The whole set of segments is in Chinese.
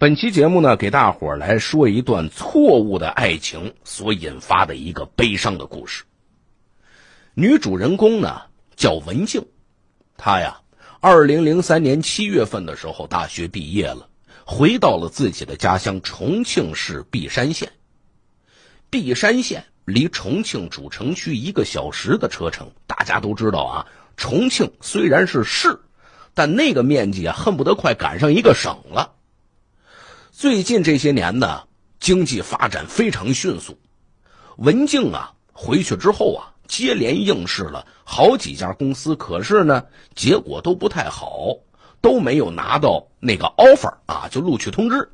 本期节目呢，给大伙儿来说一段错误的爱情所引发的一个悲伤的故事。女主人公呢叫文静，她呀，二零零三年七月份的时候大学毕业了，回到了自己的家乡重庆市璧山县。璧山县离重庆主城区一个小时的车程。大家都知道啊，重庆虽然是市，但那个面积啊，恨不得快赶上一个省了。最近这些年呢，经济发展非常迅速。文静啊，回去之后啊，接连应试了好几家公司，可是呢，结果都不太好，都没有拿到那个 offer 啊，就录取通知。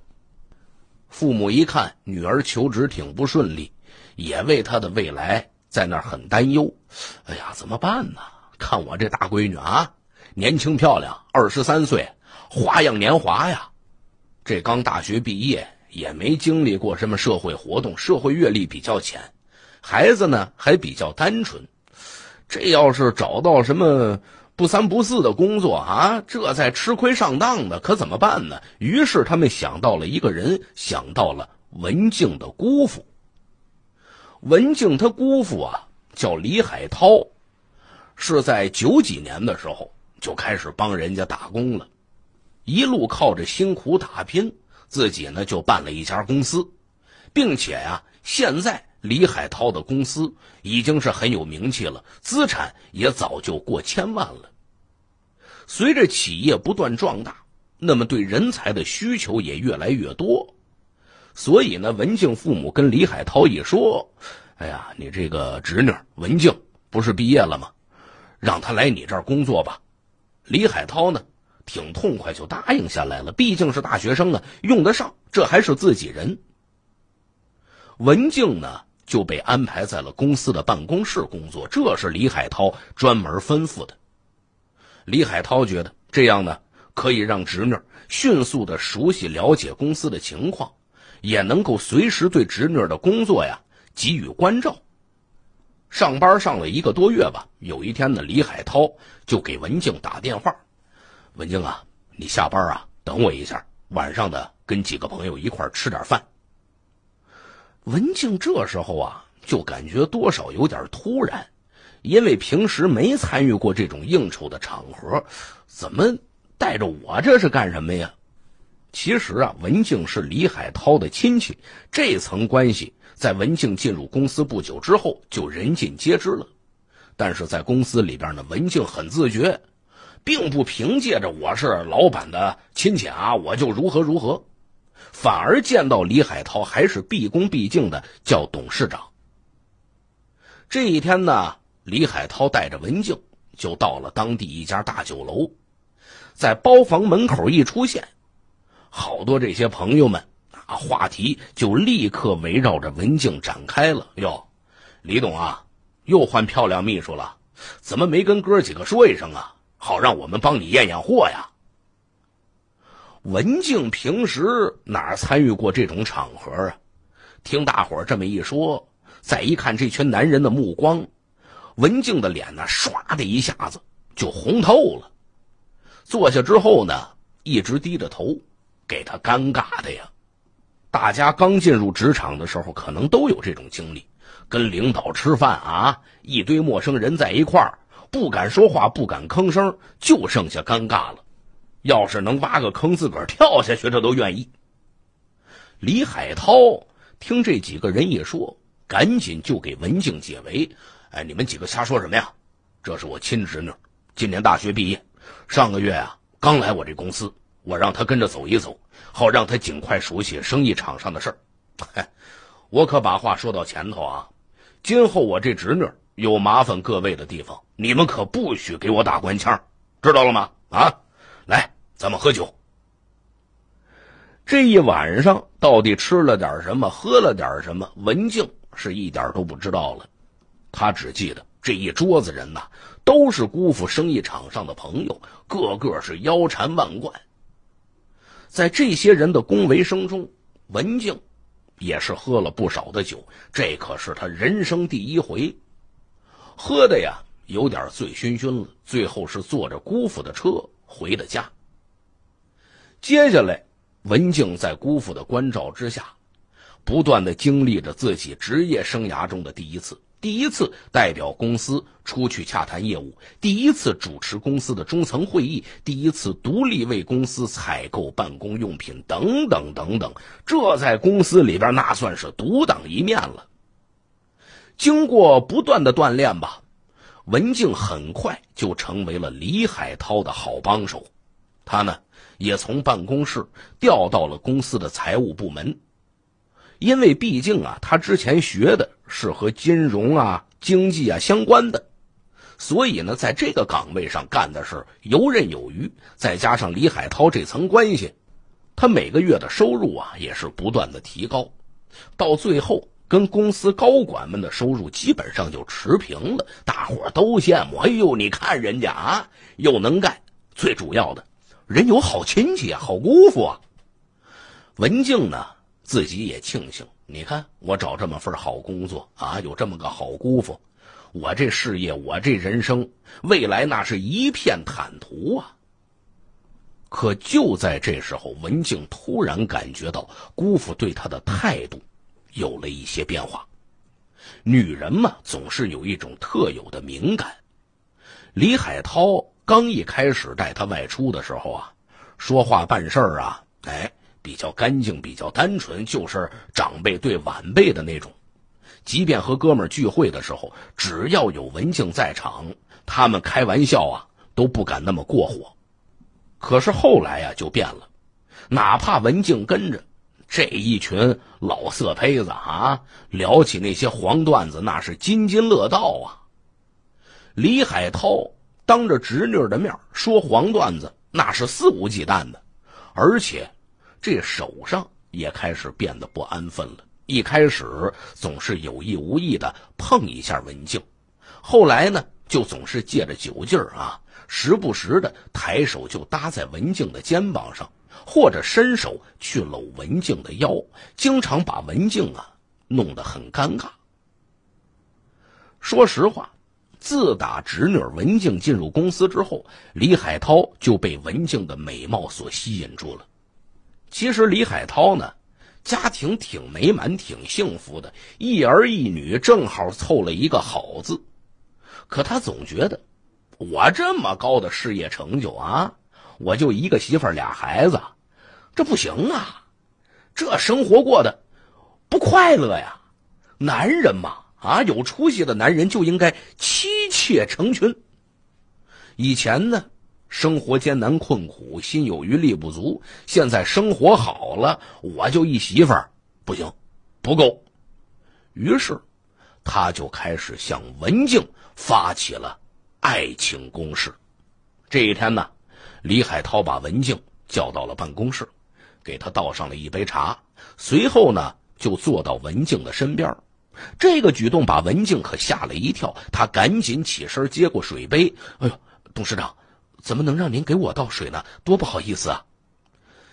父母一看女儿求职挺不顺利，也为她的未来在那儿很担忧。哎呀，怎么办呢？看我这大闺女啊，年轻漂亮，二十三岁，花样年华呀。这刚大学毕业，也没经历过什么社会活动，社会阅历比较浅，孩子呢还比较单纯。这要是找到什么不三不四的工作啊，这再吃亏上当的，可怎么办呢？于是他们想到了一个人，想到了文静的姑父。文静他姑父啊，叫李海涛，是在九几年的时候就开始帮人家打工了。一路靠着辛苦打拼，自己呢就办了一家公司，并且呀，现在李海涛的公司已经是很有名气了，资产也早就过千万了。随着企业不断壮大，那么对人才的需求也越来越多，所以呢，文静父母跟李海涛一说：“哎呀，你这个侄女文静不是毕业了吗？让她来你这儿工作吧。”李海涛呢？挺痛快，就答应下来了。毕竟是大学生啊，用得上，这还是自己人。文静呢就被安排在了公司的办公室工作，这是李海涛专门吩咐的。李海涛觉得这样呢，可以让侄女迅速的熟悉了解公司的情况，也能够随时对侄女的工作呀给予关照。上班上了一个多月吧，有一天呢，李海涛就给文静打电话。文静啊，你下班啊，等我一下。晚上的跟几个朋友一块吃点饭。文静这时候啊，就感觉多少有点突然，因为平时没参与过这种应酬的场合，怎么带着我这是干什么呀？其实啊，文静是李海涛的亲戚，这层关系在文静进入公司不久之后就人尽皆知了，但是在公司里边呢，文静很自觉。并不凭借着我是老板的亲戚啊，我就如何如何，反而见到李海涛还是毕恭毕敬的叫董事长。这一天呢，李海涛带着文静就到了当地一家大酒楼，在包房门口一出现，好多这些朋友们啊，话题就立刻围绕着文静展开了。哟，李董啊，又换漂亮秘书了，怎么没跟哥几个说一声啊？好让我们帮你验验货呀。文静平时哪参与过这种场合啊？听大伙这么一说，再一看这群男人的目光，文静的脸呢，唰的一下子就红透了。坐下之后呢，一直低着头，给他尴尬的呀。大家刚进入职场的时候，可能都有这种经历，跟领导吃饭啊，一堆陌生人在一块儿。不敢说话，不敢吭声，就剩下尴尬了。要是能挖个坑自个儿跳下去，他都愿意。李海涛听这几个人一说，赶紧就给文静解围：“哎，你们几个瞎说什么呀？这是我亲侄女，今年大学毕业，上个月啊刚来我这公司，我让她跟着走一走，好让她尽快熟悉生意场上的事儿。我可把话说到前头啊，今后我这侄女……”有麻烦各位的地方，你们可不许给我打官腔，知道了吗？啊，来，咱们喝酒。这一晚上到底吃了点什么，喝了点什么？文静是一点都不知道了，他只记得这一桌子人呐，都是姑父生意场上的朋友，个个是腰缠万贯。在这些人的恭维声中，文静也是喝了不少的酒，这可是他人生第一回。喝的呀，有点醉醺醺了。最后是坐着姑父的车回的家。接下来，文静在姑父的关照之下，不断的经历着自己职业生涯中的第一次：第一次代表公司出去洽谈业务，第一次主持公司的中层会议，第一次独立为公司采购办公用品，等等等等。这在公司里边那算是独当一面了。经过不断的锻炼吧，文静很快就成为了李海涛的好帮手。他呢，也从办公室调到了公司的财务部门。因为毕竟啊，他之前学的是和金融啊、经济啊相关的，所以呢，在这个岗位上干的是游刃有余。再加上李海涛这层关系，他每个月的收入啊，也是不断的提高。到最后。跟公司高管们的收入基本上就持平了，大伙都羡慕。哎呦，你看人家啊，又能干，最主要的人有好亲戚啊，好姑父啊。文静呢，自己也庆幸，你看我找这么份好工作啊，有这么个好姑父，我这事业，我这人生未来那是一片坦途啊。可就在这时候，文静突然感觉到姑父对他的态度。有了一些变化，女人嘛，总是有一种特有的敏感。李海涛刚一开始带她外出的时候啊，说话办事儿啊，哎，比较干净，比较单纯，就是长辈对晚辈的那种。即便和哥们儿聚会的时候，只要有文静在场，他们开玩笑啊，都不敢那么过火。可是后来呀，就变了，哪怕文静跟着。这一群老色胚子啊，聊起那些黄段子，那是津津乐道啊。李海涛当着侄女的面说黄段子，那是肆无忌惮的，而且这手上也开始变得不安分了。一开始总是有意无意的碰一下文静，后来呢，就总是借着酒劲儿啊，时不时的抬手就搭在文静的肩膀上。或者伸手去搂文静的腰，经常把文静啊弄得很尴尬。说实话，自打侄女文静进入公司之后，李海涛就被文静的美貌所吸引住了。其实李海涛呢，家庭挺美满、挺幸福的，一儿一女正好凑了一个好字。可他总觉得，我这么高的事业成就啊。我就一个媳妇儿，俩孩子，这不行啊！这生活过的不快乐呀。男人嘛，啊，有出息的男人就应该妻妾成群。以前呢，生活艰难困苦，心有余力不足；现在生活好了，我就一媳妇儿，不行，不够。于是，他就开始向文静发起了爱情攻势。这一天呢。李海涛把文静叫到了办公室，给她倒上了一杯茶。随后呢，就坐到文静的身边。这个举动把文静可吓了一跳，她赶紧起身接过水杯。哎呦，董事长，怎么能让您给我倒水呢？多不好意思啊！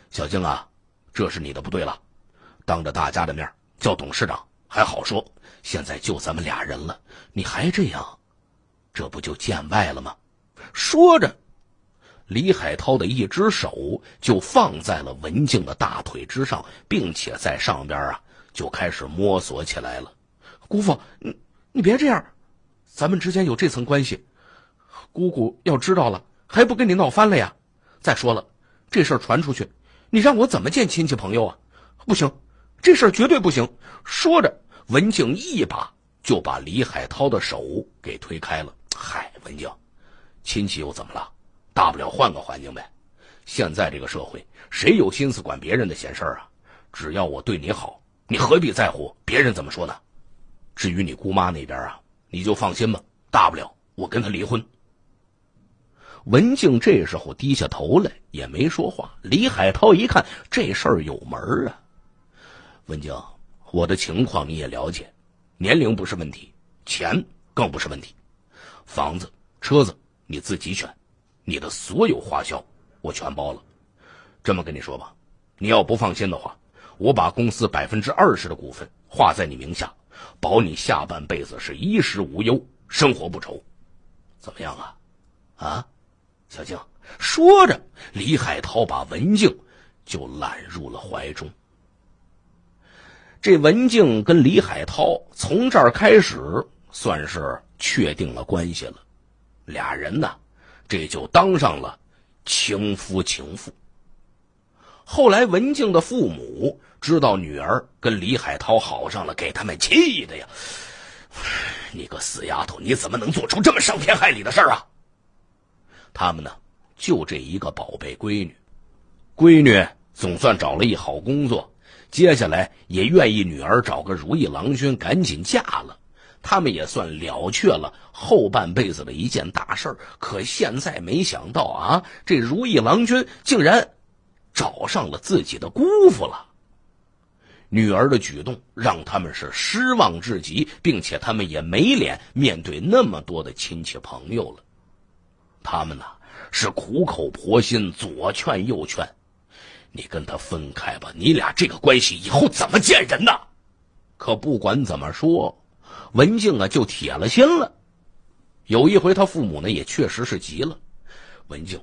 小静啊，这是你的不对了。当着大家的面叫董事长还好说，现在就咱们俩人了，你还这样，这不就见外了吗？说着。李海涛的一只手就放在了文静的大腿之上，并且在上边啊就开始摸索起来了。姑父，你你别这样，咱们之间有这层关系，姑姑要知道了还不跟你闹翻了呀？再说了，这事儿传出去，你让我怎么见亲戚朋友啊？不行，这事儿绝对不行！说着，文静一把就把李海涛的手给推开了。嗨，文静，亲戚又怎么了？大不了换个环境呗，现在这个社会，谁有心思管别人的闲事儿啊？只要我对你好，你何必在乎别人怎么说呢？至于你姑妈那边啊，你就放心吧，大不了我跟她离婚。文静这时候低下头来，也没说话。李海涛一看这事儿有门儿啊，文静，我的情况你也了解，年龄不是问题，钱更不是问题，房子、车子你自己选。你的所有花销，我全包了。这么跟你说吧，你要不放心的话，我把公司百分之二十的股份划在你名下，保你下半辈子是衣食无忧，生活不愁。怎么样啊？啊，小静说着，李海涛把文静就揽入了怀中。这文静跟李海涛从这儿开始算是确定了关系了，俩人呢。这就当上了情夫情妇。后来文静的父母知道女儿跟李海涛好上了，给他们气的呀！你个死丫头，你怎么能做出这么伤天害理的事儿啊？他们呢，就这一个宝贝闺女，闺女总算找了一好工作，接下来也愿意女儿找个如意郎君，赶紧嫁了。他们也算了却了后半辈子的一件大事儿，可现在没想到啊，这如意郎君竟然找上了自己的姑父了。女儿的举动让他们是失望至极，并且他们也没脸面对那么多的亲戚朋友了。他们呐是苦口婆心左劝右劝，你跟他分开吧，你俩这个关系以后怎么见人呢？可不管怎么说。文静啊，就铁了心了。有一回，他父母呢也确实是急了：“文静，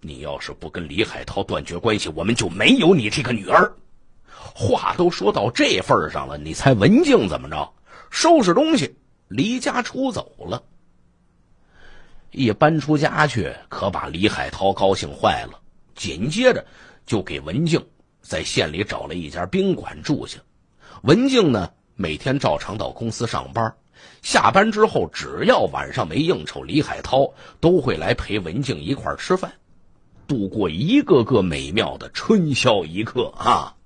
你要是不跟李海涛断绝关系，我们就没有你这个女儿。”话都说到这份上了，你猜文静怎么着？收拾东西离家出走了。一搬出家去，可把李海涛高兴坏了。紧接着就给文静在县里找了一家宾馆住下。文静呢？每天照常到公司上班，下班之后只要晚上没应酬，李海涛都会来陪文静一块儿吃饭，度过一个个美妙的春宵一刻啊！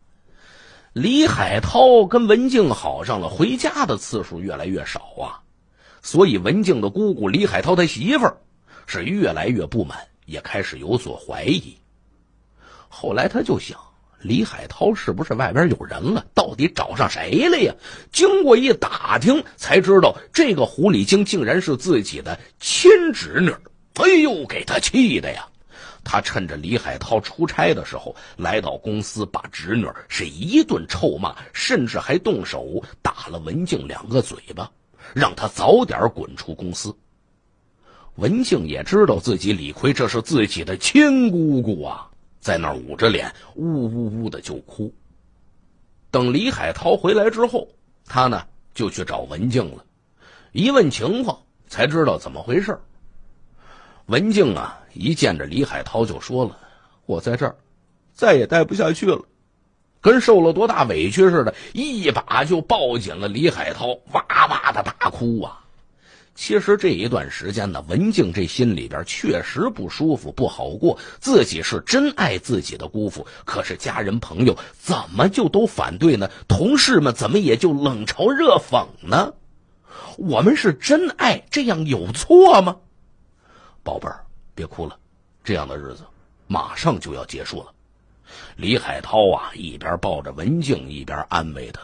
李海涛跟文静好上了，回家的次数越来越少啊，所以文静的姑姑李海涛他媳妇儿是越来越不满，也开始有所怀疑。后来他就想。李海涛是不是外边有人了？到底找上谁了呀？经过一打听，才知道这个狐狸精竟然是自己的亲侄女。哎呦，给他气的呀！他趁着李海涛出差的时候，来到公司，把侄女是一顿臭骂，甚至还动手打了文静两个嘴巴，让他早点滚出公司。文静也知道自己理亏，这是自己的亲姑姑啊。在那儿捂着脸，呜呜呜的就哭。等李海涛回来之后，他呢就去找文静了，一问情况才知道怎么回事文静啊，一见着李海涛就说了：“我在这儿，再也待不下去了，跟受了多大委屈似的，一把就抱紧了李海涛，哇哇的大哭啊。”其实这一段时间呢，文静这心里边确实不舒服，不好过。自己是真爱自己的姑父，可是家人朋友怎么就都反对呢？同事们怎么也就冷嘲热讽呢？我们是真爱，这样有错吗？宝贝儿，别哭了，这样的日子马上就要结束了。李海涛啊，一边抱着文静，一边安慰她。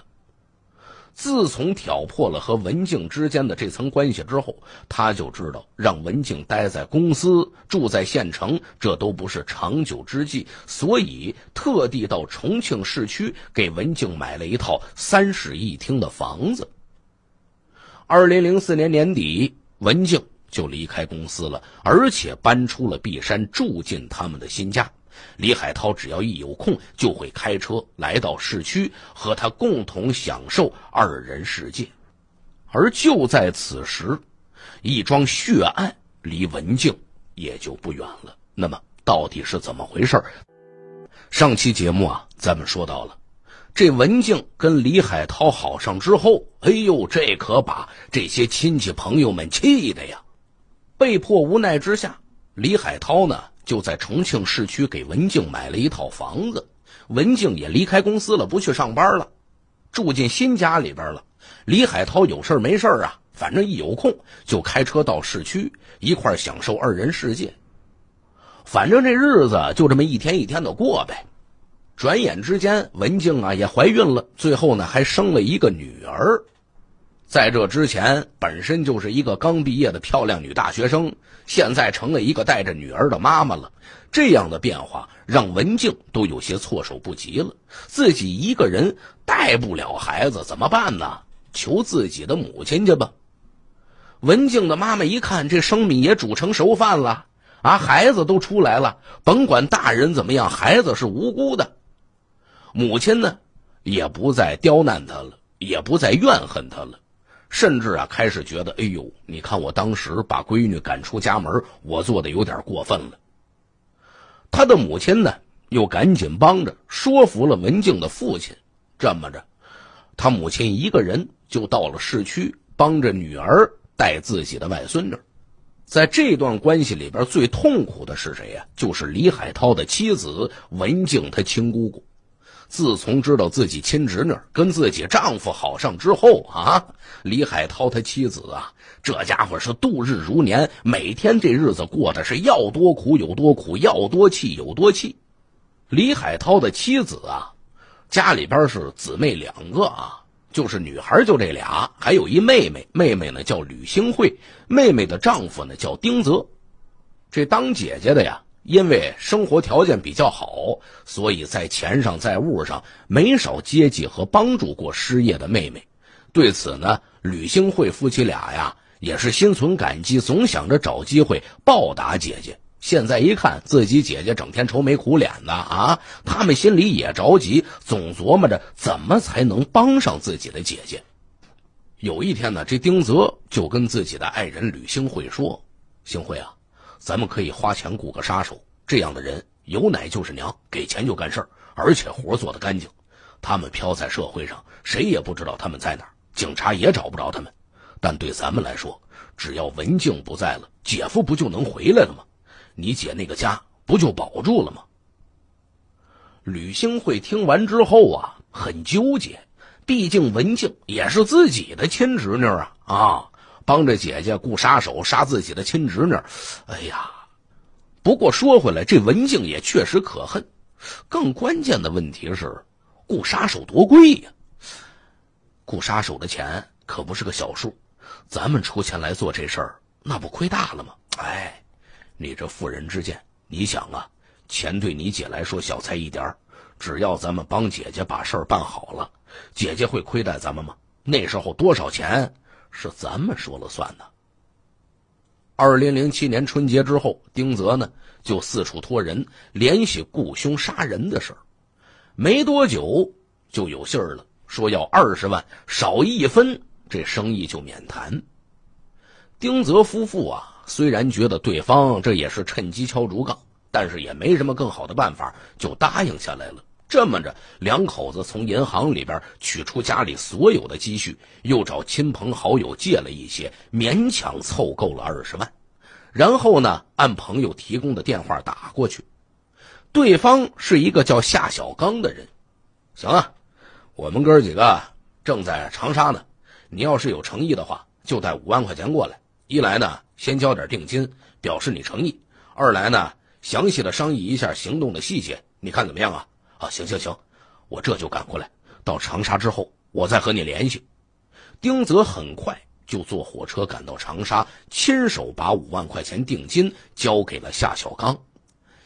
自从挑破了和文静之间的这层关系之后，他就知道让文静待在公司、住在县城，这都不是长久之计，所以特地到重庆市区给文静买了一套三室一厅的房子。二零零四年年底，文静就离开公司了，而且搬出了璧山，住进他们的新家。李海涛只要一有空，就会开车来到市区，和他共同享受二人世界。而就在此时，一桩血案离文静也就不远了。那么，到底是怎么回事？上期节目啊，咱们说到了，这文静跟李海涛好上之后，哎呦，这可把这些亲戚朋友们气的呀！被迫无奈之下，李海涛呢？就在重庆市区给文静买了一套房子，文静也离开公司了，不去上班了，住进新家里边了。李海涛有事没事啊，反正一有空就开车到市区一块享受二人世界。反正这日子就这么一天一天的过呗。转眼之间，文静啊也怀孕了，最后呢还生了一个女儿。在这之前，本身就是一个刚毕业的漂亮女大学生，现在成了一个带着女儿的妈妈了。这样的变化让文静都有些措手不及了。自己一个人带不了孩子，怎么办呢？求自己的母亲去吧。文静的妈妈一看，这生米也煮成熟饭了啊，孩子都出来了，甭管大人怎么样，孩子是无辜的。母亲呢，也不再刁难她了，也不再怨恨她了。甚至啊，开始觉得，哎呦，你看我当时把闺女赶出家门，我做的有点过分了。他的母亲呢，又赶紧帮着说服了文静的父亲，这么着，他母亲一个人就到了市区，帮着女儿带自己的外孙女。在这段关系里边，最痛苦的是谁呀？就是李海涛的妻子文静，她亲姑姑。自从知道自己亲侄女跟自己丈夫好上之后啊，李海涛他妻子啊，这家伙是度日如年，每天这日子过得是要多苦有多苦，要多气有多气。李海涛的妻子啊，家里边是姊妹两个啊，就是女孩就这俩，还有一妹妹，妹妹呢叫吕星慧，妹妹的丈夫呢叫丁泽，这当姐姐的呀。因为生活条件比较好，所以在钱上在物上没少接济和帮助过失业的妹妹。对此呢，吕兴慧夫妻俩呀也是心存感激，总想着找机会报答姐姐。现在一看自己姐姐整天愁眉苦脸的啊，他们心里也着急，总琢磨着怎么才能帮上自己的姐姐。有一天呢，这丁泽就跟自己的爱人吕兴慧说：“兴会啊。”咱们可以花钱雇个杀手，这样的人有奶就是娘，给钱就干事儿，而且活做得干净。他们飘在社会上，谁也不知道他们在哪，警察也找不着他们。但对咱们来说，只要文静不在了，姐夫不就能回来了吗？你姐那个家不就保住了吗？吕兴会听完之后啊，很纠结，毕竟文静也是自己的亲侄女啊啊。帮着姐姐雇杀手杀自己的亲侄女，哎呀！不过说回来，这文静也确实可恨。更关键的问题是，雇杀手多贵呀！雇杀手的钱可不是个小数，咱们出钱来做这事儿，那不亏大了吗？哎，你这妇人之见，你想啊，钱对你姐来说小菜一碟，只要咱们帮姐姐把事儿办好了，姐姐会亏待咱们吗？那时候多少钱？是咱们说了算呢。二零零七年春节之后，丁泽呢就四处托人联系雇凶杀人的事儿，没多久就有信儿了，说要二十万，少一分这生意就免谈。丁泽夫妇啊，虽然觉得对方这也是趁机敲竹杠，但是也没什么更好的办法，就答应下来了。这么着，两口子从银行里边取出家里所有的积蓄，又找亲朋好友借了一些，勉强凑够了二十万。然后呢，按朋友提供的电话打过去，对方是一个叫夏小刚的人。行啊，我们哥几个正在长沙呢。你要是有诚意的话，就带五万块钱过来。一来呢，先交点定金，表示你诚意；二来呢，详细的商议一下行动的细节。你看怎么样啊？啊，行行行，我这就赶过来。到长沙之后，我再和你联系。丁泽很快就坐火车赶到长沙，亲手把五万块钱定金交给了夏小刚。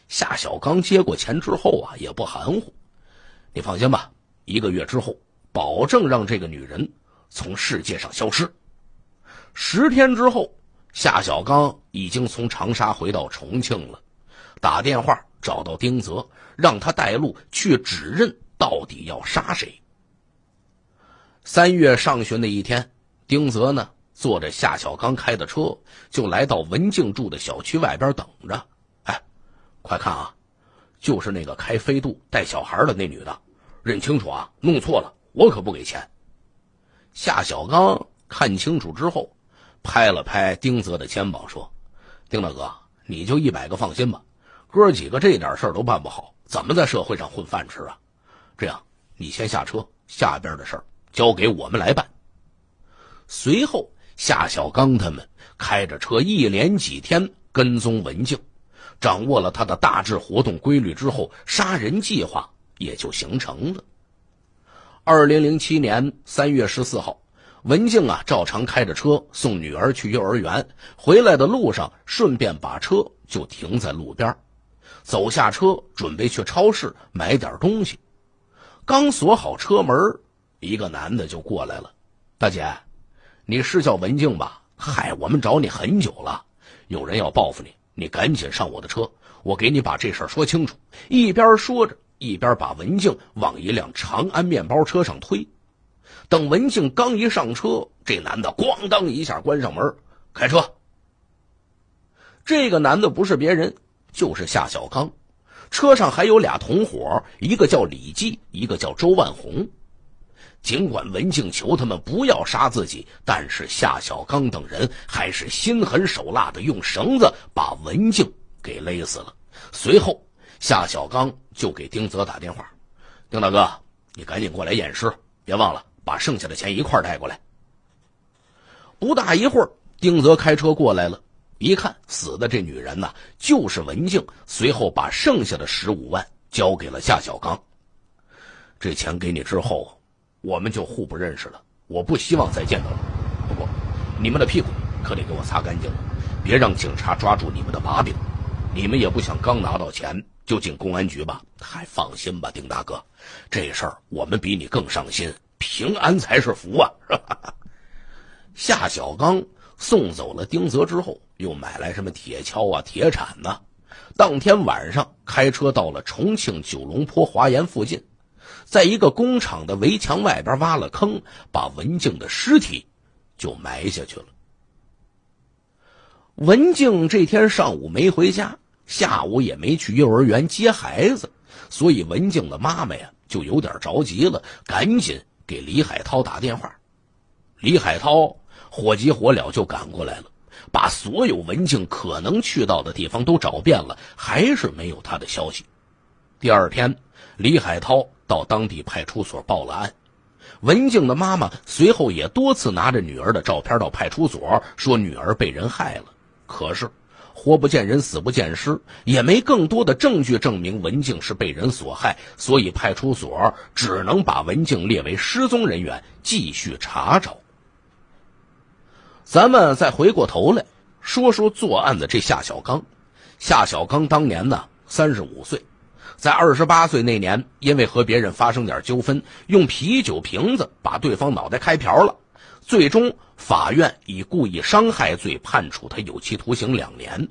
夏小刚接过钱之后啊，也不含糊。你放心吧，一个月之后，保证让这个女人从世界上消失。十天之后，夏小刚已经从长沙回到重庆了，打电话找到丁泽。让他带路去指认到底要杀谁。三月上旬的一天，丁泽呢坐着夏小刚开的车，就来到文静住的小区外边等着。哎，快看啊，就是那个开飞度带小孩的那女的，认清楚啊，弄错了我可不给钱。夏小刚看清楚之后，拍了拍丁泽的肩膀说：“丁大哥，你就一百个放心吧，哥几个这点事儿都办不好。”怎么在社会上混饭吃啊？这样，你先下车，下边的事交给我们来办。随后，夏小刚他们开着车，一连几天跟踪文静，掌握了他的大致活动规律之后，杀人计划也就形成了。二零零七年三月十四号，文静啊，照常开着车送女儿去幼儿园，回来的路上顺便把车就停在路边。走下车，准备去超市买点东西。刚锁好车门，一个男的就过来了：“大姐，你是叫文静吧？嗨，我们找你很久了，有人要报复你，你赶紧上我的车，我给你把这事儿说清楚。”一边说着，一边把文静往一辆长安面包车上推。等文静刚一上车，这男的咣当一下关上门，开车。这个男的不是别人。就是夏小刚，车上还有俩同伙，一个叫李记，一个叫周万红。尽管文静求他们不要杀自己，但是夏小刚等人还是心狠手辣的，用绳子把文静给勒死了。随后，夏小刚就给丁泽打电话：“丁大哥，你赶紧过来验尸，别忘了把剩下的钱一块带过来。”不大一会儿，丁泽开车过来了。一看死的这女人呢，就是文静。随后把剩下的十五万交给了夏小刚。这钱给你之后，我们就互不认识了。我不希望再见到了。不过，你们的屁股可得给我擦干净了，别让警察抓住你们的把柄。你们也不想刚拿到钱就进公安局吧？还放心吧，丁大哥，这事儿我们比你更上心。平安才是福啊！夏小刚。送走了丁泽之后，又买来什么铁锹啊、铁铲呐。当天晚上，开车到了重庆九龙坡华岩附近，在一个工厂的围墙外边挖了坑，把文静的尸体就埋下去了。文静这天上午没回家，下午也没去幼儿园接孩子，所以文静的妈妈呀就有点着急了，赶紧给李海涛打电话。李海涛。火急火燎就赶过来了，把所有文静可能去到的地方都找遍了，还是没有她的消息。第二天，李海涛到当地派出所报了案，文静的妈妈随后也多次拿着女儿的照片到派出所说女儿被人害了。可是活不见人，死不见尸，也没更多的证据证明文静是被人所害，所以派出所只能把文静列为失踪人员，继续查找。咱们再回过头来，说说作案的这夏小刚。夏小刚当年呢，三十五岁，在二十八岁那年，因为和别人发生点纠纷，用啤酒瓶子把对方脑袋开瓢了。最终，法院以故意伤害罪判处他有期徒刑两年。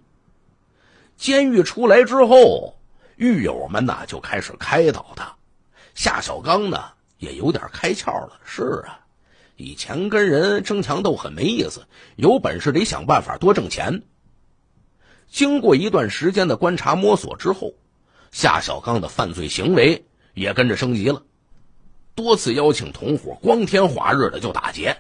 监狱出来之后，狱友们呢就开始开导他，夏小刚呢也有点开窍了。是啊。以前跟人争强斗狠没意思，有本事得想办法多挣钱。经过一段时间的观察摸索之后，夏小刚的犯罪行为也跟着升级了，多次邀请同伙光天化日的就打劫。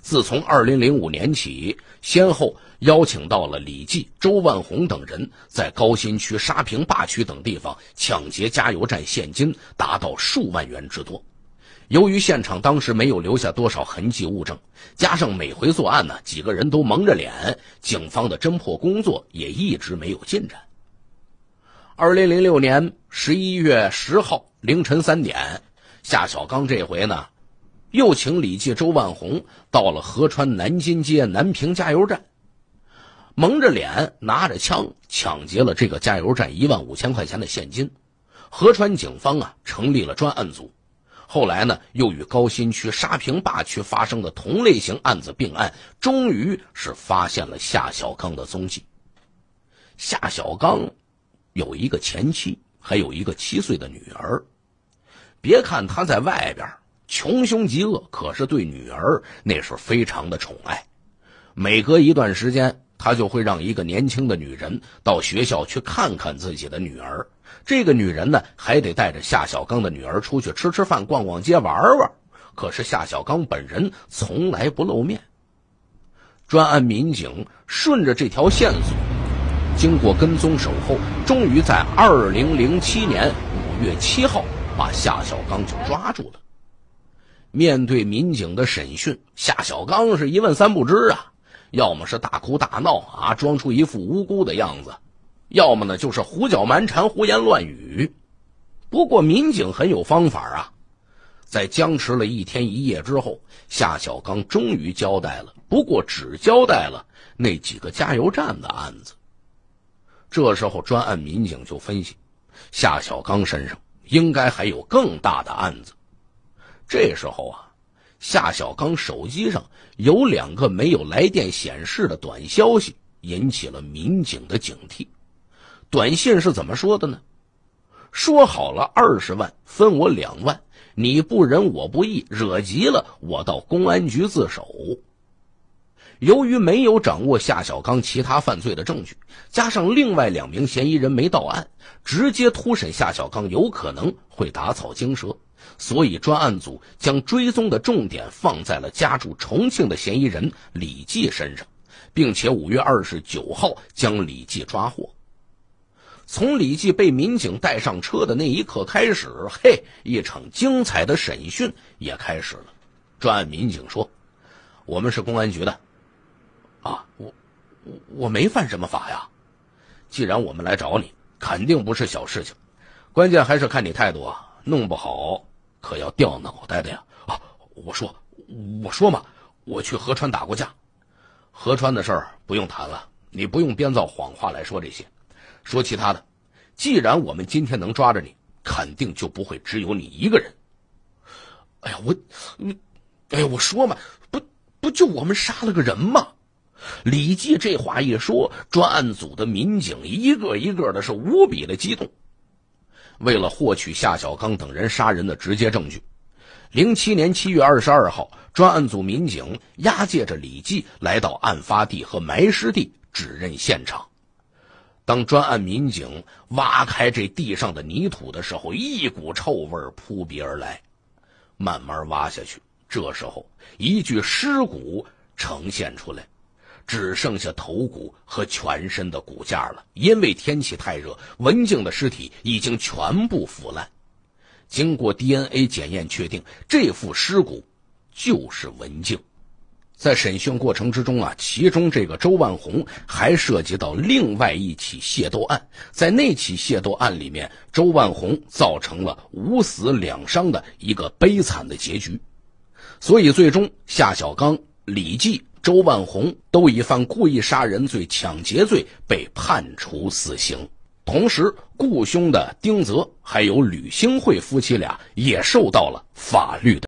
自从2005年起，先后邀请到了李记、周万红等人，在高新区沙坪坝区等地方抢劫加油站现金，达到数万元之多。由于现场当时没有留下多少痕迹物证，加上每回作案呢几个人都蒙着脸，警方的侦破工作也一直没有进展。二零零六年十一月十号凌晨三点，夏小刚这回呢，又请李记周万红到了合川南京街南平加油站，蒙着脸拿着枪抢劫了这个加油站一万五千块钱的现金。合川警方啊成立了专案组。后来呢，又与高新区沙坪坝区发生的同类型案子并案，终于是发现了夏小刚的踪迹。夏小刚有一个前妻，还有一个七岁的女儿。别看他在外边穷凶极恶，可是对女儿那是非常的宠爱，每隔一段时间。他就会让一个年轻的女人到学校去看看自己的女儿。这个女人呢，还得带着夏小刚的女儿出去吃吃饭、逛逛街、玩玩。可是夏小刚本人从来不露面。专案民警顺着这条线索，经过跟踪守候，终于在二零零七年五月七号把夏小刚就抓住了。面对民警的审讯，夏小刚是一问三不知啊。要么是大哭大闹啊，装出一副无辜的样子；要么呢，就是胡搅蛮缠、胡言乱语。不过民警很有方法啊，在僵持了一天一夜之后，夏小刚终于交代了，不过只交代了那几个加油站的案子。这时候专案民警就分析，夏小刚身上应该还有更大的案子。这时候啊。夏小刚手机上有两个没有来电显示的短消息，引起了民警的警惕。短信是怎么说的呢？说好了二十万分我两万，你不仁我不义，惹急了我到公安局自首。由于没有掌握夏小刚其他犯罪的证据，加上另外两名嫌疑人没到案，直接突审夏小刚有可能会打草惊蛇，所以专案组将追踪的重点放在了家住重庆的嫌疑人李继身上，并且五月二十九号将李继抓获。从李继被民警带上车的那一刻开始，嘿，一场精彩的审讯也开始了。专案民警说：“我们是公安局的。”我没犯什么法呀，既然我们来找你，肯定不是小事情，关键还是看你态度，啊，弄不好可要掉脑袋的呀！啊，我说，我说嘛，我去河川打过架，河川的事儿不用谈了，你不用编造谎话来说这些，说其他的，既然我们今天能抓着你，肯定就不会只有你一个人。哎呀我，哎呀我说嘛，不不就我们杀了个人吗？李记这话一说，专案组的民警一个一个的是无比的激动。为了获取夏小刚等人杀人的直接证据，零七年七月二十二号，专案组民警押解着李记来到案发地和埋尸地指认现场。当专案民警挖开这地上的泥土的时候，一股臭味扑鼻而来。慢慢挖下去，这时候一具尸骨呈现出来。只剩下头骨和全身的骨架了，因为天气太热，文静的尸体已经全部腐烂。经过 DNA 检验，确定这副尸骨就是文静。在审讯过程之中啊，其中这个周万红还涉及到另外一起械斗案，在那起械斗案里面，周万红造成了五死两伤的一个悲惨的结局。所以最终，夏小刚、李记周万红都以犯故意杀人罪、抢劫罪被判处死刑，同时雇凶的丁泽还有吕兴会夫妻俩也受到了法律的。